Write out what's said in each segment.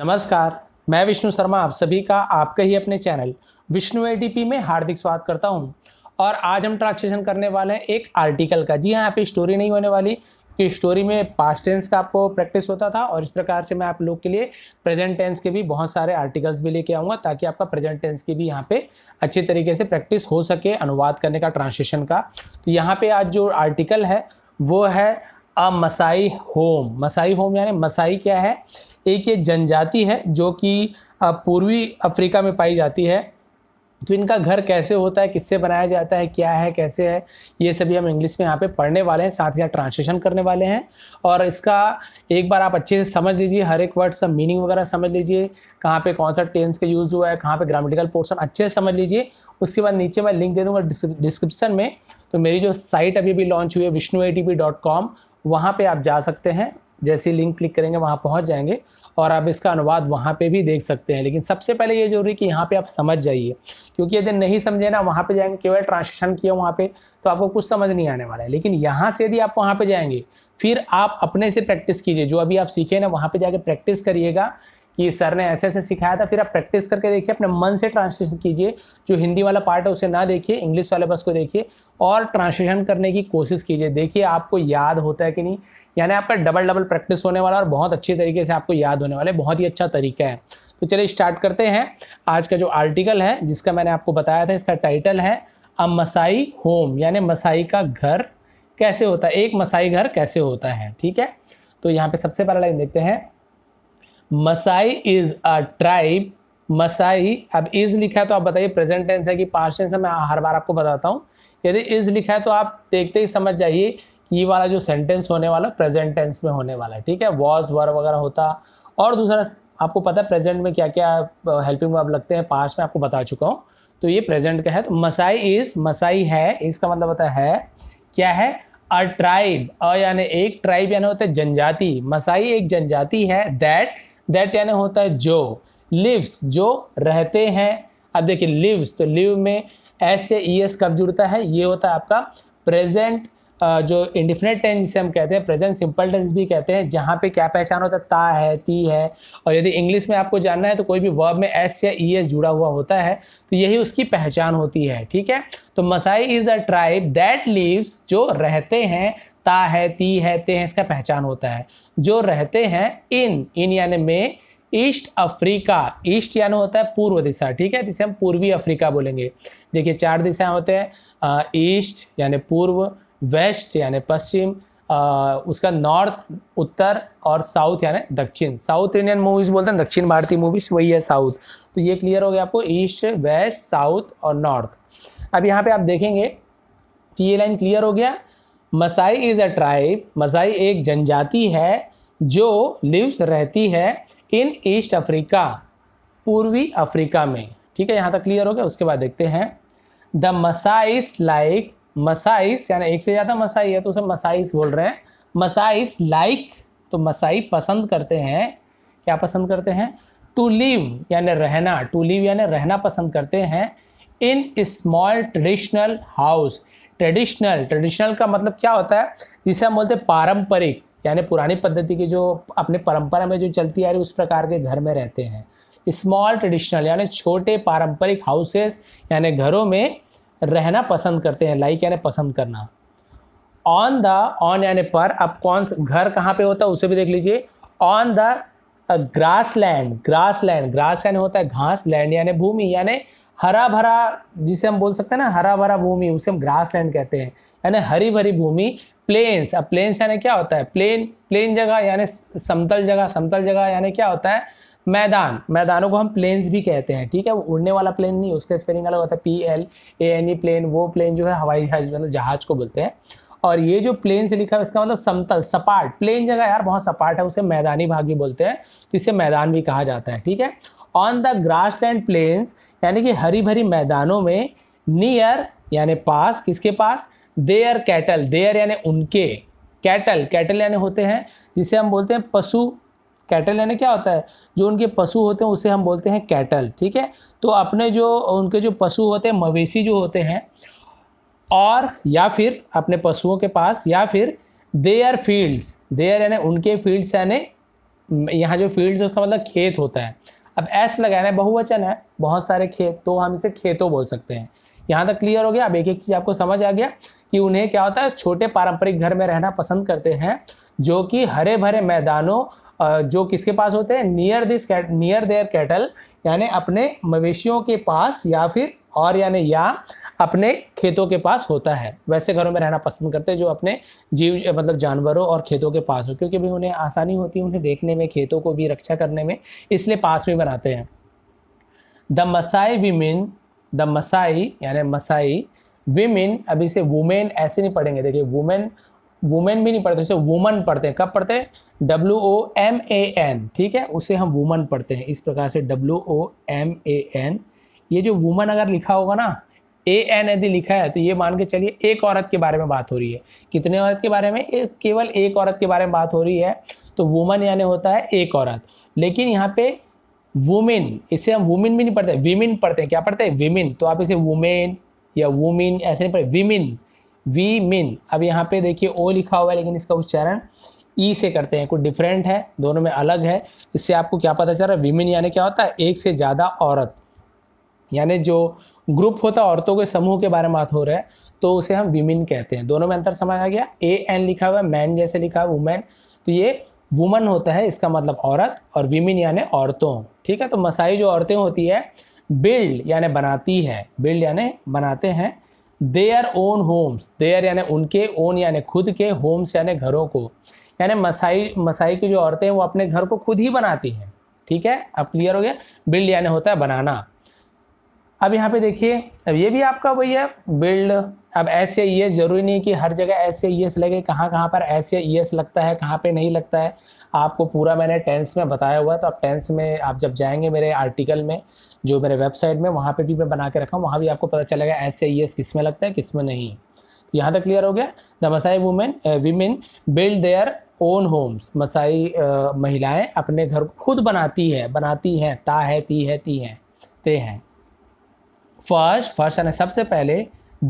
नमस्कार मैं विष्णु शर्मा आप सभी का आपके ही अपने चैनल विष्णु ए में हार्दिक स्वागत करता हूं और आज हम ट्रांसलेशन करने वाले हैं एक आर्टिकल का जी हाँ यहाँ पे स्टोरी नहीं होने वाली कि स्टोरी में पास्ट टेंस का आपको प्रैक्टिस होता था और इस प्रकार से मैं आप लोग के लिए प्रेजेंट टेंस के भी बहुत सारे आर्टिकल्स भी लेके आऊँगा ताकि आपका प्रेजेंट टेंस की भी यहाँ पे अच्छे तरीके से प्रैक्टिस हो सके अनुवाद करने का ट्रांसलेशन का तो यहाँ पे आज जो आर्टिकल है वो है a Masai home Masai home यानी मसाई क्या है एक ये जनजाति है जो कि पूर्वी अफ्रीका में पाई जाती है तो इनका घर कैसे होता है किससे बनाया जाता है क्या है कैसे है ये सभी हम इंग्लिश में यहाँ पे पढ़ने वाले हैं साथ ही यहाँ ट्रांसलेशन करने वाले हैं और इसका एक बार आप अच्छे से समझ लीजिए हर एक वर्ड्स का मीनिंग वगैरह समझ लीजिए कहाँ पे कौन सा टेंस का यूज़ हुआ है कहाँ पे ग्रामेटिकल पोर्शन अच्छे से समझ लीजिए उसके बाद नीचे मैं लिंक दे दूँगा डिस्क्रिप्शन में तो मेरी जो साइट अभी भी लॉन्च हुई है Vishnu A T dot com वहाँ पे आप जा सकते हैं जैसे लिंक क्लिक करेंगे वहाँ पहुँच जाएंगे और आप इसका अनुवाद वहाँ पे भी देख सकते हैं लेकिन सबसे पहले ये जरूरी कि यहाँ पे आप समझ जाइए क्योंकि यदि नहीं समझे ना वहाँ पे जाएंगे केवल ट्रांसलेशन किया वहाँ पे तो आपको कुछ समझ नहीं आने वाला है लेकिन यहाँ से यदि आप वहाँ पे जाएंगे फिर आप अपने से प्रैक्टिस कीजिए जो अभी आप सीखे ना वहाँ पे जाके प्रैक्टिस करिएगा कि सर ने ऐसे ऐसे सिखाया था फिर आप प्रैक्टिस करके देखिए अपने मन से ट्रांसलेशन कीजिए जो हिंदी वाला पार्ट है उसे ना देखिए इंग्लिश वाले बस को देखिए और ट्रांसलेशन करने की कोशिश कीजिए देखिए आपको याद होता है कि नहीं यानी आपका डबल डबल प्रैक्टिस होने वाला और बहुत अच्छे तरीके से आपको याद होने वाले बहुत ही अच्छा तरीका है तो चलिए स्टार्ट करते हैं आज का जो आर्टिकल है जिसका मैंने आपको बताया था इसका टाइटल है अ मसाई होम यानी मसाई का घर कैसे होता है एक मसाई घर कैसे होता है ठीक है तो यहाँ पे सबसे पहला लाइन देखते हैं Masai is a tribe Masai अब इज लिखा है तो आप बताइए प्रेजेंट टेंस है कि पास्ट टेंस है मैं हर बार आपको बताता हूँ यदि इज लिखा है तो आप देखते ही समझ जाइए कि ये वाला जो सेंटेंस होने वाला प्रेजेंट टेंस में होने वाला है ठीक है वॉज वर वगैरह होता और दूसरा आपको पता है प्रेजेंट में क्या क्या हेल्पिंग वर्ब लगते हैं पास्ट में आपको बता चुका हूँ तो ये प्रेजेंट का है तो मसाई इज मसाई है इसका मतलब होता है क्या है अ ट्राइब अ यानी एक ट्राइब यानी होता है जनजाति मसाई एक जनजाति है दैट दैट यानी होता है जो लिव्स जो रहते हैं अब देखिए लिव्स तो लिव में एस से ई एस कब जुड़ता है ये होता है आपका प्रेजेंट जो इंडिफिनेट टेंस जिसे हम कहते हैं प्रेजेंट सिंपल टेंस भी कहते हैं जहाँ पे क्या पहचान होता है ता है ती है और यदि इंग्लिश में आपको जानना है तो कोई भी वर्ब में एस या ई e एस जुड़ा हुआ होता है तो यही उसकी पहचान होती है ठीक है तो Masai is a tribe that lives जो रहते हैं ता है ती है ते है इसका पहचान होता है जो रहते हैं इन इन यानी में ईस्ट अफ्रीका ईस्ट यानी होता है पूर्व दिशा ठीक है जिसे हम पूर्वी अफ्रीका बोलेंगे देखिए चार दिशाएं होते हैं ईस्ट यानी पूर्व वेस्ट यानी पश्चिम उसका नॉर्थ उत्तर और साउथ यानी दक्षिण साउथ इंडियन मूवीज़ बोलते हैं दक्षिण भारतीय मूवीज़ वही है साउथ तो ये क्लियर हो गया आपको ईस्ट वेस्ट साउथ और नॉर्थ अब यहाँ पे आप देखेंगे कि ये लाइन क्लियर हो गया Masai is a tribe Masai एक जनजाति है जो लिव्स रहती है इन ईस्ट अफ्रीका पूर्वी अफ्रीका में ठीक है यहाँ तक क्लियर हो गया उसके बाद देखते हैं द मसाइस लाइक मसाइस यानी एक से ज़्यादा मसाई है तो उसे मसाइस बोल रहे हैं मसाइस लाइक तो मसाई पसंद करते हैं क्या पसंद करते हैं टू लिव यानी रहना टू लिव यानी रहना पसंद करते हैं in small traditional house traditional traditional का मतलब क्या होता है जिसे हम बोलते हैं पारंपरिक यानी पुरानी पद्धति की जो अपने परंपरा में जो चलती आ रही उस प्रकार के घर में रहते हैं स्मॉल ट्रेडिशनल यानी छोटे पारंपरिक हाउसेस यानी घरों में रहना पसंद करते हैं लाइक यानी पसंद करना ऑन द ऑन यानी पर अब कौन घर कहाँ पे होता है उसे भी देख लीजिए on the grassland grassland grass यानी होता है घास लैंड यानी भूमि यानी हरा भरा जिसे हम बोल सकते हैं ना हरा भरा भूमि उसे हम ग्रास लैंड कहते हैं यानी हरी भरी भूमि प्लेन्स अब प्लेन्स यानी क्या होता है प्लेन प्लेन जगह यानी समतल जगह समतल जगह यानी क्या होता है मैदान मैदानों को हम प्लेन्स भी कहते हैं ठीक है वो उड़ने वाला प्लेन नहीं उसका स्पेलिंग अलग होता है P L A N E plane वो प्लेन जो है हवाई जहाज मतलब जहाज को बोलते हैं और ये जो प्लेन से लिखा है इसका मतलब समतल सपाट प्लेन जगह यार बहुत सपाट है उसे मैदानी भाग भी बोलते हैं तो इसे मैदान भी कहा जाता है ठीक है on the grassland plains यानी कि हरी भरी मैदानों में नियर यानी पास किसके पास देयर कैटल देयर यानी उनके कैटल कैटल यानी होते हैं जिसे हम बोलते हैं पशु कैटल यानी क्या होता है जो उनके पशु होते हैं उसे हम बोलते हैं कैटल ठीक है तो अपने जो उनके जो पशु होते हैं मवेशी जो होते हैं और या फिर अपने पशुओं के पास या फिर देयर फील्ड्स देयर यानी उनके फील्ड्स यानी यहाँ जो फील्ड्स उसका मतलब खेत होता है अब एस लगाना है बहुवचन है बहुत सारे खेत तो हम इसे खेतों बोल सकते हैं यहाँ तक क्लियर हो गया अब एक एक चीज़ आपको समझ आ गया कि उन्हें क्या होता है छोटे पारंपरिक घर में रहना पसंद करते हैं जो कि हरे भरे मैदानों जो किसके पास होते हैं near this near their cattle यानी अपने मवेशियों के पास या फिर और यानी या अपने खेतों के पास होता है वैसे घरों में रहना पसंद करते हैं जो अपने जीव मतलब जानवरों और खेतों के पास हो क्योंकि भी उन्हें आसानी होती है उन्हें देखने में खेतों को भी रक्षा करने में इसलिए पास में बनाते हैं the Masai women the Masai यानी मसाई विमिन अभी से वुमेन ऐसे नहीं पढ़ेंगे देखिए वुमेन वुमेन भी नहीं पढ़ते उसे वुमन पढ़ते हैं कब पढ़ते हैं W O M A N ठीक है उसे हम वुमन पढ़ते हैं इस प्रकार से W O M A N ये जो वुमन अगर लिखा होगा ना ए एन यदि लिखा है तो ये मान के चलिए एक औरत के बारे में बात हो रही है कितने औरत के बारे में केवल एक औरत के बारे में बात हो रही है तो वुमन यानी होता है एक औरत लेकिन यहाँ पे वुमेन इसे हम वुमेन भी नहीं पढ़ते विमेन पढ़ते हैं क्या पढ़ते हैं विमेन तो आप इसे वुमेन या वुमेन ऐसे नहीं पढ़े विमेन वी मिन अब यहाँ पे देखिए ओ लिखा हुआ है लेकिन इसका उच्चारण ई e से करते हैं कुछ डिफरेंट है दोनों में अलग है इससे आपको क्या पता चल रहा है विमेन यानी क्या होता है एक से ज़्यादा औरत यानी जो ग्रुप होता है औरतों के समूह के बारे में बात हो रहा है तो उसे हम विमेन कहते हैं दोनों में अंतर समझ आ गया ए एन लिखा हुआ है मैन जैसे लिखा हुआ वुमेन तो ये वुमन होता है इसका मतलब औरत और विमेन यानी औरतों ठीक है तो मसाई जो औरतें होती है बिल्ड यानी बनाती है बिल्ड यानी बनाते हैं देयर ओन होम्स देयर यानी उनके ओन यानी खुद के होम्स यानी घरों को यानी मसाई मसाई की जो औरतें हैं वो अपने घर को खुद ही बनाती हैं ठीक है अब क्लियर हो गया बिल्ड यानी होता है बनाना अब यहाँ पे देखिए अब ये भी आपका वही है बिल्ड अब एस या ई e एस जरूरी नहीं कि हर जगह एस या ई e एस लगे कहाँ कहाँ पर एस या ई e एस लगता है कहाँ पे नहीं लगता है आपको पूरा मैंने टेंस में बताया हुआ है तो आप टेंस में आप जब जाएंगे मेरे आर्टिकल में जो मेरे वेबसाइट में वहाँ पे भी मैं बना के रखा हूँ वहाँ भी आपको पता चलेगा एस या ई एस किस में लगता है किस में नहीं तो यहाँ तक क्लियर हो गया the Masai women women build their own homes Masai महिलाएँ अपने घर खुद बनाती है बनाती हैं ता है ती है ती हैं ते हैं फर्स्ट फर्स्ट यानी सबसे पहले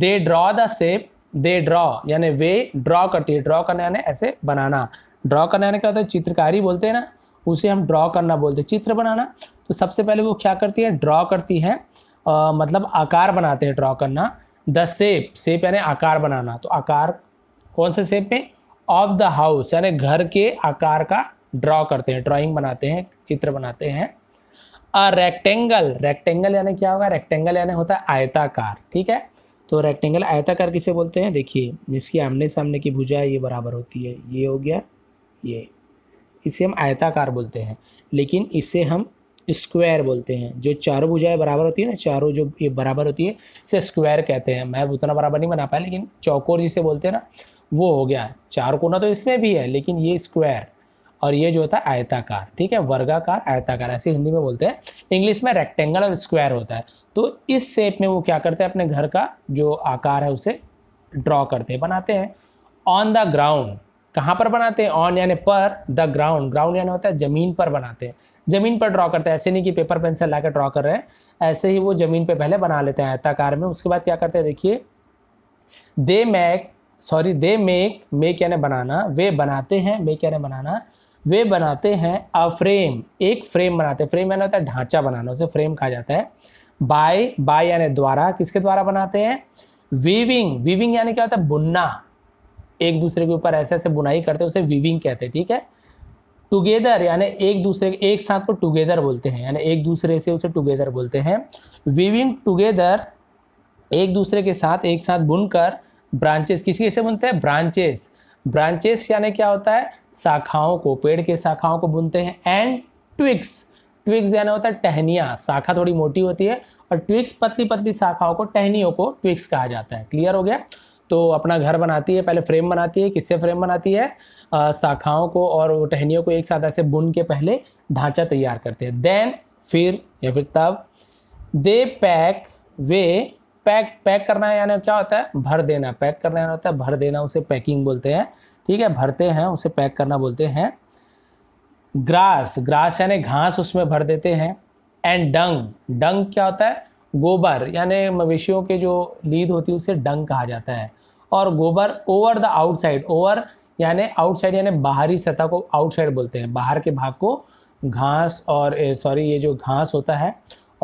they draw the shape they draw यानी वे ड्रॉ करती है ड्रॉ करने यानी ऐसे बनाना ड्रॉ करने यानी क्या होता है चित्रकारी बोलते हैं ना उसे हम ड्रॉ करना बोलते हैं चित्र बनाना तो सबसे पहले वो क्या करती है ड्रॉ करती है आ, मतलब आकार बनाते हैं ड्रॉ करना द सेप सेप यानी आकार बनाना तो आकार कौन से सेप में ऑफ द हाउस यानी घर के आकार का ड्रॉ करते हैं ड्राइंग बनाते हैं चित्र बनाते हैं अ रेक्टेंगल रेक्टेंगल यानी क्या होगा रेक्टेंगल यानी होता है आयताकार ठीक है तो रेक्टेंगल आयताकार किसे बोलते हैं देखिए जिसकी आमने सामने की भुजा ये बराबर होती है ये हो गया ये इसे हम आयताकार बोलते हैं लेकिन इसे हम स्क्वायर बोलते हैं जो चारों भुजाएं बराबर होती है ना चारों जो ये बराबर होती है इसे स्क्वायर कहते हैं मैं उतना बराबर नहीं बना पाया लेकिन चौकोर जिसे बोलते हैं ना वो हो गया चार कोना तो इसमें भी है लेकिन ये स्क्वायर और ये जो होता है आयताकार ठीक है वर्गाकार आयताकार ऐसे हिंदी में बोलते हैं इंग्लिश में रेक्टेंगल और स्क्वायर होता है तो इस शेप में वो क्या करते हैं अपने घर का जो आकार है उसे ड्रॉ करते हैं बनाते हैं ऑन द ग्राउंड कहाँ पर बनाते हैं ऑन यानी पर द ग्राउंड ग्राउंड यानी होता है ज़मीन पर बनाते हैं ज़मीन पर ड्रॉ करते हैं ऐसे नहीं कि पेपर पेंसिल ला ड्रॉ कर रहे हैं ऐसे ही वो ज़मीन पर पहले बना लेते हैं आयताकार में उसके बाद क्या करते हैं देखिए they mac sorry they make make यानी बनाना वे बनाते हैं मेक यानी बनाना वे बनाते हैं अ फ्रेम एक फ्रेम बनाते हैं फ्रेम यानी होता है ढांचा बनाना उसे फ्रेम कहा जाता है बाय बाय यानी द्वारा किसके द्वारा बनाते हैं वीविंग वीविंग यानी क्या होता है बुनना एक दूसरे के ऊपर ऐसे ऐसे बुनाई करते हैं उसे वीविंग कहते हैं ठीक है टुगेदर यानी एक दूसरे एक साथ को टुगेदर बोलते हैं यानी एक दूसरे से उसे टुगेदर बोलते हैं वीविंग टुगेदर एक दूसरे के साथ एक साथ बुनकर ब्रांचेस किसी से बुनते हैं ब्रांचेस ब्रांचेस यानी क्या होता है शाखाओं को पेड़ के शाखाओं को बुनते हैं एंड ट्विक्स ट्विक्स यानी होता है टहनिया शाखा थोड़ी मोटी होती है और ट्विक्स पतली पतली शाखाओं को टहनियों को ट्विक्स कहा जाता है क्लियर हो गया तो अपना घर बनाती है पहले फ्रेम बनाती है किससे फ्रेम बनाती है शाखाओं को और टहनियों को एक साथ ऐसे बुन के पहले ढांचा तैयार करते हैं देन फिर या फिर तब दे पैक वे पैक पैक करना है यानी क्या होता है भर देना पैक करना होता है भर देना उसे पैकिंग बोलते हैं ठीक है भरते हैं उसे पैक करना बोलते हैं ग्रास ग्रास यानी घास उसमें भर देते हैं एंड डंग डंग क्या होता है गोबर यानी मवेशियों के जो लीद होती है उसे डंग कहा जाता है और गोबर ओवर द आउटसाइड ओवर यानी आउटसाइड यानी बाहरी सतह को आउटसाइड बोलते हैं बाहर के भाग को घास और सॉरी ये जो घास होता है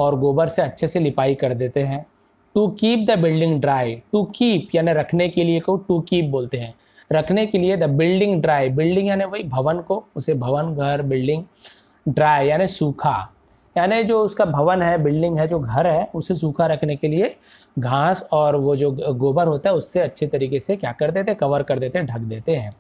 और गोबर से अच्छे से लिपाई कर देते हैं to keep the building dry to keep यानी रखने के लिए को टू कीप बोलते हैं रखने के लिए द बिल्डिंग ड्राई बिल्डिंग यानी वही भवन को उसे भवन घर बिल्डिंग ड्राई यानी सूखा यानी जो उसका भवन है बिल्डिंग है जो घर है उसे सूखा रखने के लिए घास और वो जो गोबर होता है उससे अच्छे तरीके से क्या कर देते कवर कर देते ढक देते हैं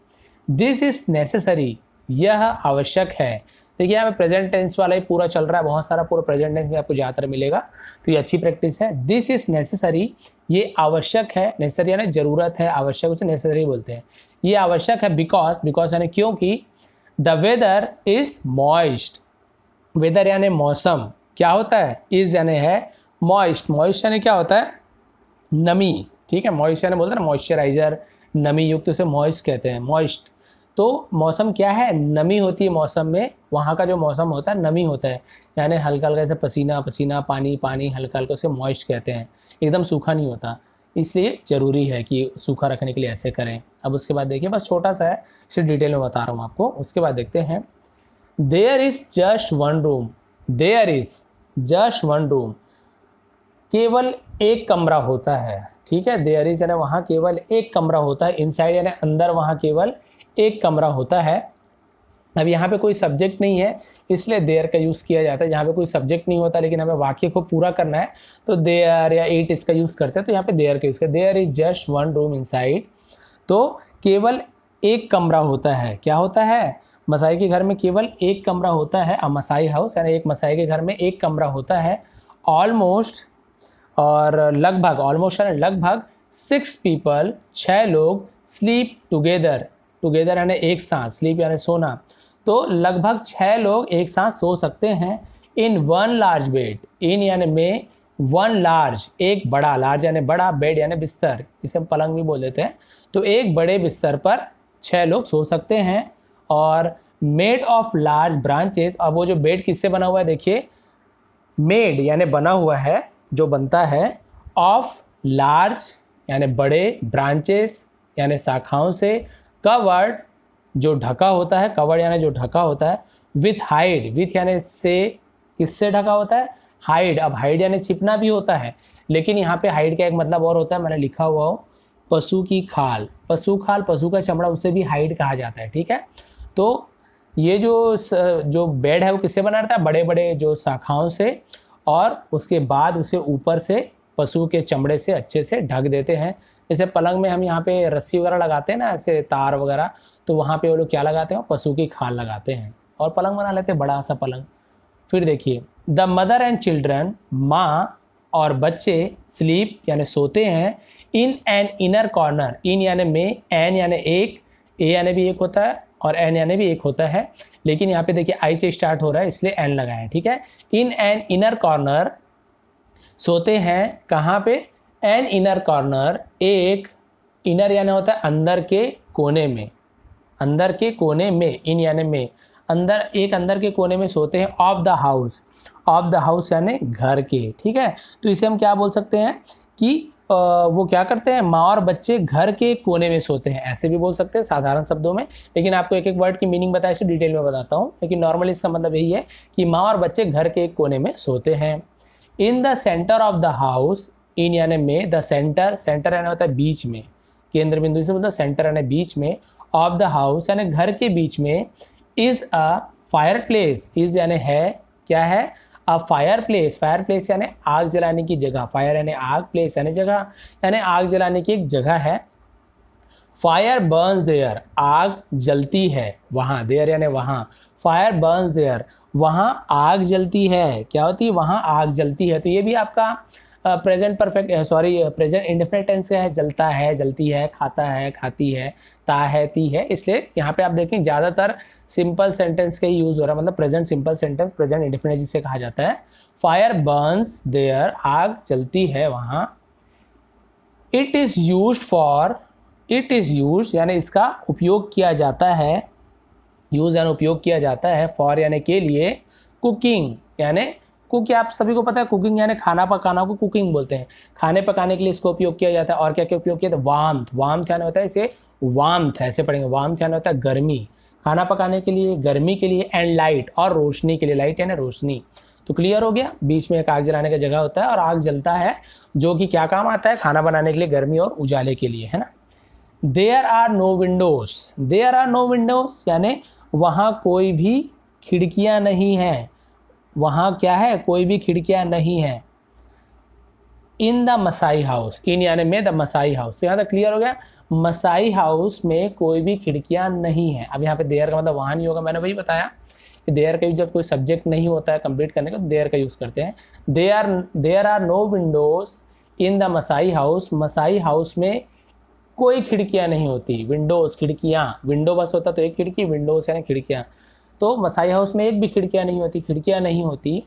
दिस इज़ नेसेसरी यह आवश्यक है देखिए यहाँ पे प्रेजेंट टेंस वाला ही पूरा चल रहा है बहुत सारा पूरा प्रेजेंट टेंस में आपको ज़्यादातर मिलेगा तो ये अच्छी प्रैक्टिस है दिस इज़ नेसेसरी ये आवश्यक है नेसेसरी यानी जरूरत है आवश्यक उसे नेसेसरी बोलते हैं ये आवश्यक है बिकॉज बिकॉज यानी क्योंकि the weather is moist weather यानी मौसम क्या होता है इज यानी है मॉइस्ट मॉइस्ट यानी क्या होता है नमी ठीक है मॉइस्ट यानी बोलते हैं ना मॉइस्चराइजर नमी युक्त उसे मॉइस्ट कहते हैं मॉइस्ट तो मौसम क्या है नमी होती है मौसम में वहाँ का जो मौसम होता है नमी होता है यानी हल्का हल्का जैसे पसीना पसीना पानी पानी हल्का हल्का उसे मॉइस्ट कहते हैं एकदम सूखा नहीं होता इसलिए ज़रूरी है कि सूखा रखने के लिए ऐसे करें अब उसके बाद देखिए बस छोटा सा है इसे डिटेल में बता रहा हूँ आपको उसके बाद देखते हैं there is just one room there is just one room केवल एक कमरा होता है ठीक है देयर इज़ यानी वहाँ केवल एक कमरा होता है इनसाइड यानी अंदर वहाँ केवल एक कमरा होता है अब यहाँ पे कोई सब्जेक्ट नहीं है इसलिए देयर का यूज़ किया जाता है जहाँ पे कोई सब्जेक्ट नहीं होता लेकिन हमें वाक्य को पूरा करना है तो देयर या एट इसका यूज़ करते हैं तो यहाँ पे देयर का यूज़ करते there is just one room inside तो केवल एक कमरा होता है क्या होता है मसाई के घर में केवल एक कमरा होता है अ मसाई हाउस यानी एक मसाई के घर में एक कमरा होता है ऑलमोस्ट और लगभग ऑलमोस्ट यानी लगभग सिक्स पीपल छः लोग स्लीप टुगेदर टुगेदर यानी एक साथ स्लीप यानी सोना तो लगभग छः लोग एक साथ सो सकते हैं in one large bed in यानी में वन लार्ज एक बड़ा लार्ज यानी बड़ा बेड यानी बिस्तर इसे हम पलंग भी बोल देते हैं तो एक बड़े बिस्तर पर छः लोग सो सकते हैं और मेड ऑफ लार्ज ब्रांचेस अब वो जो बेड किससे बना हुआ है देखिए मेड यानी बना हुआ है जो बनता है ऑफ लार्ज यानी बड़े ब्रांचेस यानी शाखाओं से कवर्ड जो ढका होता है कवर्ड यानी जो ढका होता है विथ हाइड विथ यानी से किससे ढका होता है हाइड अब हाइड यानी छिपना भी होता है लेकिन यहाँ पे हाइड का एक मतलब और होता है मैंने लिखा हुआ हो पशु की खाल पशु खाल पशु का चमड़ा उसे भी हाइड कहा जाता है ठीक है तो ये जो जो बेड है वो किससे बना रहता है बड़े बड़े जो शाखाओं से और उसके बाद उसे ऊपर से पशु के चमड़े से अच्छे से ढक देते हैं जैसे पलंग में हम यहाँ पे रस्सी वगैरह लगाते हैं ना ऐसे तार वगैरह तो वहाँ पे वो लोग क्या लगाते हैं पशु की खाल लगाते हैं और पलंग बना लेते हैं बड़ा सा पलंग फिर देखिए द मदर एंड चिल्ड्रन माँ और बच्चे स्लीप यानी सोते हैं in an inner corner in यानी में एन यानी एक ए यानी भी एक होता है और एन यानी भी एक होता है लेकिन यहाँ पे देखिए आई से स्टार्ट हो रहा है इसलिए एन लगाए ठीक है इन एन इनर कॉर्नर सोते हैं कहाँ पे एन इनर कॉर्नर एक इनर यानी होता है अंदर के कोने में अंदर के कोने में इन यानी में अंदर एक अंदर के कोने में सोते हैं of the house of the house यानी घर के ठीक है तो इसे हम क्या बोल सकते हैं कि वो क्या करते हैं माँ और बच्चे घर के कोने में सोते हैं ऐसे भी बोल सकते हैं साधारण शब्दों में लेकिन आपको एक एक वर्ड की मीनिंग बताया इसे डिटेल में बताता हूँ लेकिन नॉर्मली इसका मतलब यही है कि माँ और बच्चे घर के एक कोने में सोते हैं in the centre of the house in यानी में द सेंटर सेंटर यानी होता है बीच में केंद्र बिंदु से मतलब सेंटर यानी बीच में ऑफ द हाउस यानी घर के बीच में is a fireplace is यानी है क्या है a fireplace fireplace यानी आग जलाने की जगह फायर यानी आग प्लेस यानी जगह यानी आग जलाने की एक जगह है फायर बर्न्स देयर आग जलती है वहाँ देयर यानी वहाँ फायर बर्न्स देयर वहाँ आग जलती है क्या होती है वहाँ आग जलती है तो ये भी आपका present perfect sorry present indefinite tense क्या है जलता है जलती है खाता है खाती है ता है ती है इसलिए यहाँ पे आप देखें ज़्यादातर सिंपल सेंटेंस का ही यूज़ हो रहा है मतलब present simple sentence present indefinite जिसे कहा जाता है फायर बर्न्स देयर आग जलती है वहाँ it is use for it is use यानी इसका उपयोग किया जाता है यूज़ यानी उपयोग किया जाता है फॉर यानी के लिए कुकिंग यानी कुक आप सभी को पता है कुकिंग यानी खाना पकाना को कुकिंग बोलते हैं खाने पकाने के लिए इसको उपयोग किया जाता है और क्या क्या उपयोग किया जाता है वाम वाम ध्यान होता है इसे वाम ऐसे पढ़ेंगे वाम ध्यान होता है गर्मी खाना पकाने के लिए गर्मी के लिए एंड लाइट और रोशनी के लिए लाइट यानी रोशनी तो क्लियर हो गया बीच में एक आग जलाने का जगह होता है और आग जलता है जो कि क्या काम आता है खाना बनाने के लिए गर्मी और उजाले के लिए है ना there are no windows there are no windows यानी वहाँ कोई भी खिड़कियाँ नहीं हैं वहाँ क्या है कोई भी खिड़कियाँ नहीं है in the Masai house in यानी में द मसाई हाउस तो यहाँ तक क्लियर हो गया मसाई हाउस में कोई भी खिड़कियाँ नहीं है अब यहाँ पे देयर का मतलब वहाँ नहीं होगा मैंने वही बताया कि देयर का यूज जब कोई सब्जेक्ट नहीं होता है कंप्लीट करने का तो देयर का यूज़ करते हैं they are there are no windows in the Masai house Masai house में कोई खिड़कियाँ नहीं होती विंडोज़ खिड़कियाँ विंडो बस होता तो एक खिड़की विंडोज़ यानी खिड़कियाँ तो मसाई हाउस में एक भी खिड़कियाँ नहीं होती खिड़कियाँ नहीं होती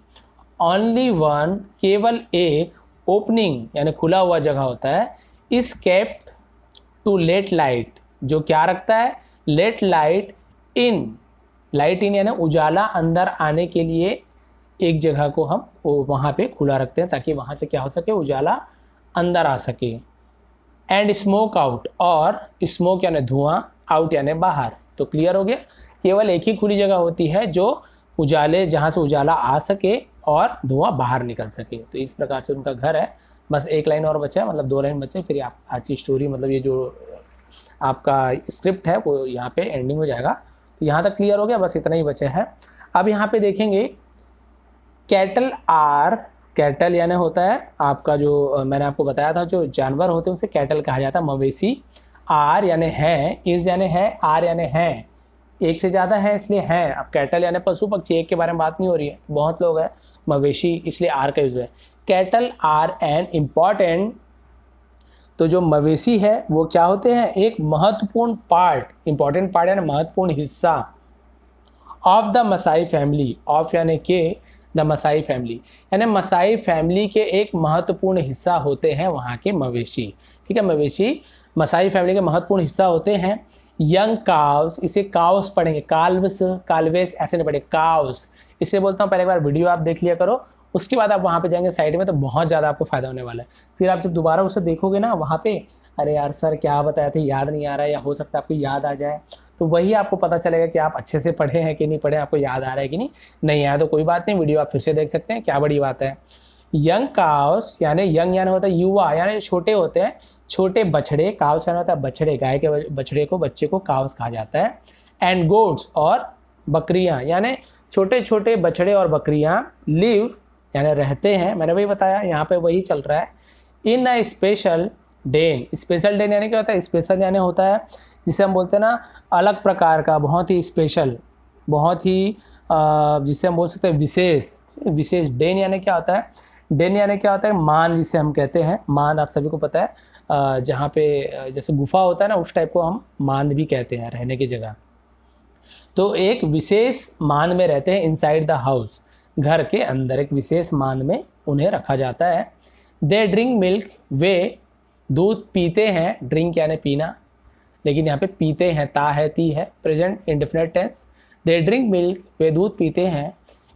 ओनली वन केवल एक ओपनिंग यानी खुला हुआ जगह होता है इस कैप्ट टू लेट लाइट जो क्या रखता है let light in light in यानी उजाला अंदर आने के लिए एक जगह को हम वहाँ पे खुला रखते हैं ताकि वहाँ से क्या हो सके उजाला अंदर आ सके एंड स्मोक आउट और स्मोक यानी धुआं आउट यानी बाहर तो क्लियर हो गया केवल एक ही खुली जगह होती है जो उजाले जहाँ से उजाला आ सके और धुआं बाहर निकल सके तो इस प्रकार से उनका घर है बस एक लाइन और बचा है मतलब दो लाइन बचे फिर आप आज की स्टोरी मतलब ये जो आपका स्क्रिप्ट है वो यहाँ पे एंडिंग हो जाएगा तो यहाँ तक क्लियर हो गया बस इतना ही बचे है अब यहाँ पे देखेंगे कैटल आर कैटल यानी होता है आपका जो मैंने आपको बताया था जो जानवर होते हैं उसे कैटल कहा जाता है मवेशी आर यानी है इज यानी है आर यानी है एक से ज़्यादा है इसलिए हैं अब कैटल यानी पशु पक्षी एक के बारे में बात नहीं हो रही है बहुत लोग हैं मवेशी इसलिए आर का यूज़ है कैटल आर एन इम्पॉर्टेंट तो जो मवेशी है वो क्या होते हैं एक महत्वपूर्ण पार्ट इम्पॉर्टेंट पार्ट यानी महत्वपूर्ण हिस्सा of the Maasai family of यानी के द मसाई फैमिली यानी मसाई फैमिली के एक महत्वपूर्ण हिस्सा होते हैं वहाँ के मवेशी ठीक है मवेशी मसाई फैमिली के महत्वपूर्ण हिस्सा होते हैं यंग काव्स इसे काउस पढ़ेंगे काल्वस काल्वेस ऐसे नहीं पढ़े काउस इसे बोलता हूँ पहले एक बार वीडियो आप देख लिया करो उसके बाद आप वहाँ पे जाएंगे साइड में तो बहुत ज़्यादा आपको फ़ायदा होने वाला है फिर आप जब दोबारा उसे देखोगे ना वहाँ पे अरे यार सर क्या बताया था याद नहीं आ रहा है या हो सकता है आपको याद आ जाए तो वही आपको पता चलेगा कि आप अच्छे से पढ़े हैं कि नहीं पढ़े आपको याद आ रहा है कि नहीं नहीं आया तो कोई बात नहीं वीडियो आप फिर से देख सकते हैं क्या बड़ी बात है यंग काउस यानी यंग यानी होता है युवा यानी छोटे होते हैं छोटे बछड़े काउस कहना होता है बछड़े गाय के बछड़े को बच्चे को काउस कहा जाता है एंड गोड्स और बकरियाँ यानी छोटे छोटे बछड़े और बकरियाँ लिव यानी रहते हैं मैंने वही बताया यहाँ पे वही चल रहा है in a special den special den यानी क्या होता है स्पेशल यानी होता है जिसे हम बोलते हैं ना अलग प्रकार का बहुत ही स्पेशल बहुत ही जिसे हम बोल सकते हैं विशेष विशेष डेन यानी क्या होता है देन यानी क्या होता है मान जिसे हम कहते हैं मान आप सभी को पता है जहाँ पे जैसे गुफा होता है ना उस टाइप को हम मान भी कहते हैं रहने की जगह तो एक विशेष मान में रहते हैं इनसाइड द हाउस घर के अंदर एक विशेष मान में उन्हें रखा जाता है दे ड्रिंक मिल्क वे दूध पीते हैं ड्रिंक यानी पीना लेकिन यहाँ पे पीते हैं ता है ती है present indefinite tense they drink milk they दूध पीते हैं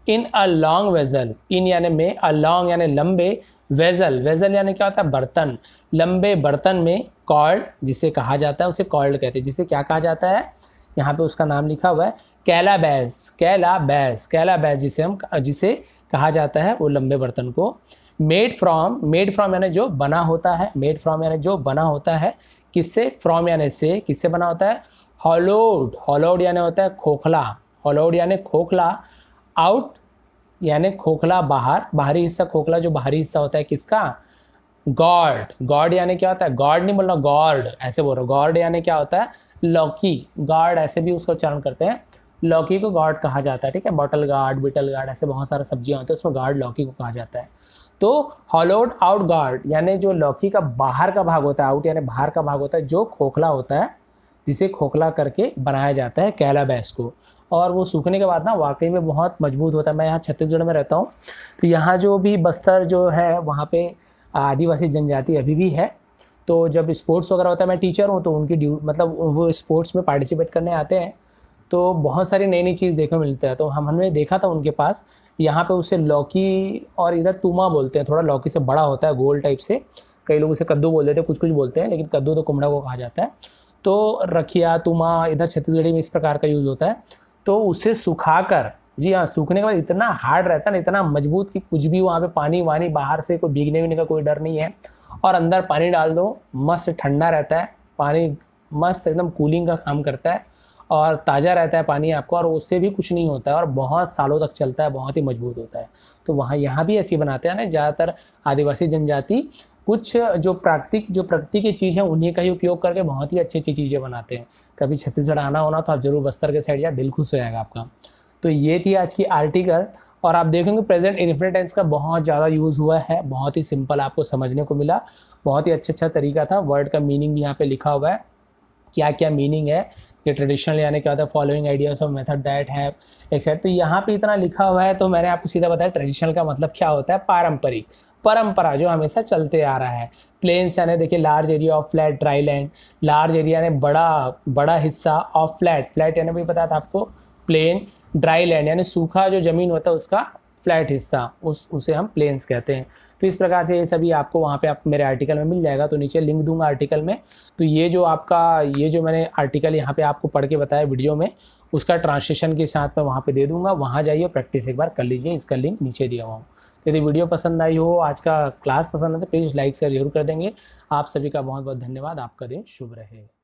इन अ लॉन्ग वेजल इन यानी में अ लॉन्ग यानी लंबे वेजल वेजल यानी क्या होता है बर्तन लंबे बर्तन में कॉल्ड जिसे कहा जाता है उसे कॉल्ड कहते हैं जिसे क्या कहा जाता है यहाँ पे उसका नाम लिखा हुआ है कैला बैस कैला बैस कैला बैस जिसे हम जिसे कहा जाता है वो लंबे बर्तन को मेड फ्रॉम मेड फ्रॉम यानी जो बना होता है मेड फ्रॉम यानी जो बना होता है किससे फ्रॉम यानी से किससे बना होता है हॉलोड हॉलोड यानी होता है खोखला हॉलोड यानी खोखला आउट यानी खोखला बाहर बाहरी हिस्सा खोखला जो बाहरी हिस्सा होता है किसका गॉड गॉड यानी क्या होता है गॉड नहीं बोलना गॉड ऐसे बोल रहे गॉड यानी क्या होता है लौकी गार्ड ऐसे भी उसका उच्चारण करते हैं लौकी को गार्ड कहा जाता है ठीक है बॉटल गार्ड बिटल गार्ड ऐसे बहुत सारा सब्जियां होते हैं उसमें गार्ड लौकी को कहा जाता है तो हॉलोड आउट गार्ड यानी जो लौकी का बाहर का भाग होता है आउट यानी बाहर का भाग होता है जो खोखला होता है जिसे खोखला करके बनाया जाता है कैलाबैस को और वो सूखने के बाद ना वाकई में बहुत मजबूत होता है मैं यहाँ छत्तीसगढ़ में रहता हूँ तो यहाँ जो भी बस्तर जो है वहाँ पे आदिवासी जनजाति अभी भी है तो जब स्पोर्ट्स वगैरह होता है मैं टीचर हूँ तो उनकी ड्यू मतलब वो स्पोर्ट्स में पार्टिसिपेट करने आते हैं तो बहुत सारी नई नई चीज़ देखने मिलता है तो हम हमने देखा था उनके पास यहाँ पे उसे लौकी और इधर तुमा बोलते हैं थोड़ा लौकी से बड़ा होता है गोल टाइप से कई लोग उसे कद्दू बोल देते हैं कुछ कुछ बोलते हैं लेकिन कद्दू तो कुमड़ा को कहा जाता है तो रखिया तुमा इधर छत्तीसगढ़ी में इस प्रकार का यूज़ होता है तो उसे सुखाकर जी हाँ सूखने के बाद इतना हार्ड रहता है ना इतना मजबूत कि कुछ भी वहाँ पे पानी वानी बाहर से कोई भीगने वीगने का कोई डर नहीं है और अंदर पानी डाल दो मस्त ठंडा रहता है पानी मस्त एकदम कूलिंग का काम करता है और ताज़ा रहता है पानी आपको और उससे भी कुछ नहीं होता है और बहुत सालों तक चलता है बहुत ही मजबूत होता है तो वहाँ यहाँ भी ऐसी बनाते हैं ना ज़्यादातर आदिवासी जनजाति कुछ जो प्राकृतिक जो प्रकृति की चीज़ है उन्हीं का ही उपयोग करके बहुत ही अच्छी अच्छी चीज़ें बनाते हैं कभी छत्तीसगढ़ आना होना तो आप जरूर बस्तर के साइड जाए दिल खुश हो जाएगा आपका तो ये थी आज की आर्टिकल और आप देखेंगे प्रेजेंट इन्फिनिट का बहुत ज़्यादा यूज़ हुआ है बहुत ही सिंपल आपको समझने को मिला बहुत ही अच्छा अच्छा तरीका था वर्ड का मीनिंग भी यहाँ पे लिखा हुआ है क्या क्या मीनिंग है कि ट्रेडिशनल यानी क्या होता है following ideas of method that है एक्सेट तो यहाँ पे इतना लिखा हुआ है तो मैंने आपको सीधा बताया ट्रेडिशनल का मतलब क्या होता है पारंपरिक परंपरा जो हमेशा चलते आ रहा है प्लेन्स यानी देखिए large area of flat dry land large area ने बड़ा बड़ा हिस्सा ऑफ फ्लैट फ्लैट यानी भी पता था आपको प्लेन ड्राई लैंड यानी सूखा जो ज़मीन होता है उसका फ्लैट हिस्सा उस उसे हम प्लेन्स कहते हैं तो इस प्रकार से ये सभी आपको वहाँ पे आप मेरे आर्टिकल में मिल जाएगा तो नीचे लिंक दूंगा आर्टिकल में तो ये जो आपका ये जो मैंने आर्टिकल यहाँ पे आपको पढ़ के बताया वीडियो में उसका ट्रांसलेशन के साथ मैं वहाँ पे दे दूंगा वहाँ जाइए प्रैक्टिस एक बार कर लीजिए इसका लिंक नीचे दिया हुआ हूँ यदि वीडियो पसंद आई हो आज का क्लास पसंद आए तो प्लीज़ लाइक शेयर जरूर कर देंगे आप सभी का बहुत बहुत धन्यवाद आपका दिन शुभ रहे